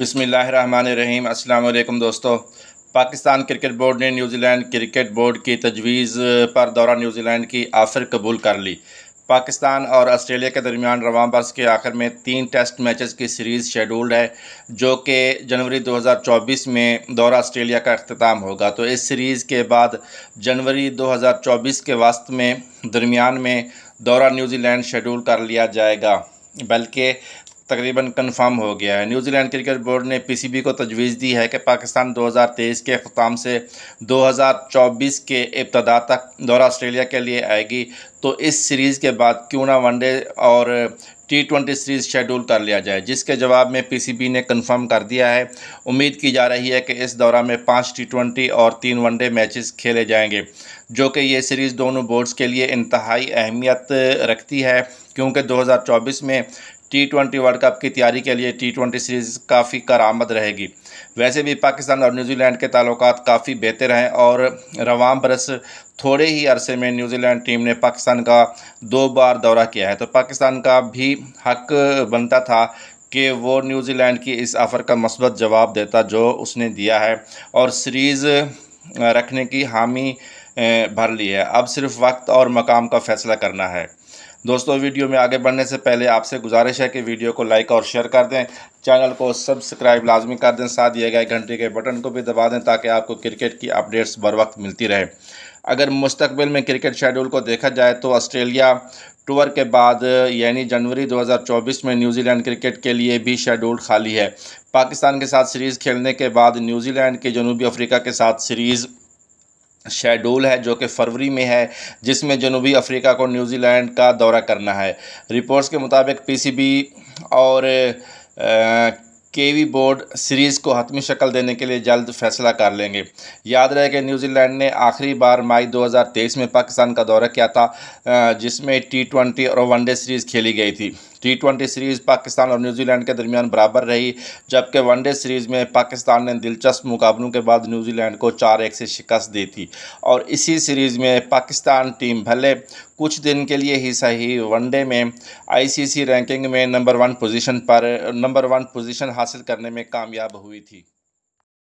बसमीम अल्लाम दोस्तों पाकिस्तान क्रिकेट बोर्ड ने न्यूजीलैंड क्रिकेट बोर्ड की तजवीज़ पर दौरा न्यूजीलैंड की आफर कबूल कर ली पाकिस्तान और ऑस्ट्रेलिया के दरमियान रवान बर्स के आखिर में तीन टेस्ट मैचेस की सीरीज़ शेड्यूल्ड है जो कि जनवरी 2024 में दौरा ऑस्ट्रेलिया का अख्ताम होगा तो इस सीरीज़ के बाद जनवरी 2024 के वस्त में दरमियान में दौरा न्यूजीलैंड शेड्यूल कर लिया जाएगा बल्कि तकरीबन कन्फर्म हो गया है न्यूजीलैंड क्रिकेट बोर्ड ने पीसीबी को तजवीज़ दी है कि पाकिस्तान 2023 के अख्ताम से 2024 के इब्तदा तक दौरा ऑस्ट्रेलिया के लिए आएगी तो इस सीरीज़ के बाद क्यों ना वनडे और टी ट्वेंटी सीरीज़ शेड्यूल कर लिया जाए जिसके जवाब में पीसीबी ने कंफर्म कर दिया है उम्मीद की जा रही है कि इस दौरा में पाँच टी ट्वेंटी और तीन वनडे मैचेस खेले जाएंगे जो कि ये सीरीज़ दोनों बोर्ड्स के लिए इंतहाई अहमियत रखती है क्योंकि 2024 में टी ट्वेंटी वर्ल्ड कप की तैयारी के लिए टी ट्वेंटी सीरीज़ काफ़ी करामद रहेगी वैसे भी पाकिस्तान और न्यूजीलैंड के ताल्लुक काफ़ी बेहतर हैं और रवाम बरस थोड़े ही अरसे में न्यूजीलैंड टीम ने पाकिस्तान का दो बार दौरा किया है तो पाकिस्तान का भी हक बनता था कि वो न्यूजीलैंड की इस ऑफ़र का मस्बत जवाब देता जो उसने दिया है और सीरीज़ रखने की हामी भर ली है अब सिर्फ वक्त और मकाम का फ़ैसला करना है दोस्तों वीडियो में आगे बढ़ने से पहले आपसे गुजारिश है कि वीडियो को लाइक और शेयर कर दें चैनल को सब्सक्राइब लाजमी कर दें साथ दिए गए घंटे के बटन को भी दबा दें ताकि आपको क्रिकेट की अपडेट्स बर वक्त मिलती रहे अगर मुस्तबिल में क्रिकेट शेड्यूल को देखा जाए तो ऑस्ट्रेलिया टूर के बाद यानी जनवरी 2024 में न्यूजीलैंड क्रिकेट के लिए भी शेड्यूल खाली है पाकिस्तान के साथ सीरीज़ खेलने के बाद न्यूजीलैंड की जनूबी अफ्रीका के साथ सीरीज़ शेड्यूल है जो कि फरवरी में है जिसमें जनूबी अफ्रीका को न्यूजीलैंड का दौरा करना है रिपोर्ट्स के मुताबिक पीसीबी और केवी बोर्ड सीरीज़ को हतमी शक्ल देने के लिए जल्द फैसला कर लेंगे याद रहे कि न्यूजीलैंड ने आखिरी बार मई 2023 में पाकिस्तान का दौरा किया था जिसमें टी ट्वेंटी और वनडे सीरीज़ खेली गई थी टी ट्वेंटी सीरीज़ पाकिस्तान और न्यूजीलैंड के दरमियान बराबर रही जबकि वनडे सीरीज़ में पाकिस्तान ने दिलचस्प मुकाबलों के बाद न्यूजीलैंड को चार एक से शिकस्त दी थी और इसी सीरीज़ में पाकिस्तान टीम भले कुछ दिन के लिए ही सही वनडे में आईसीसी रैंकिंग में नंबर वन पोजीशन पर नंबर वन पोजीशन हासिल करने में कामयाब हुई थी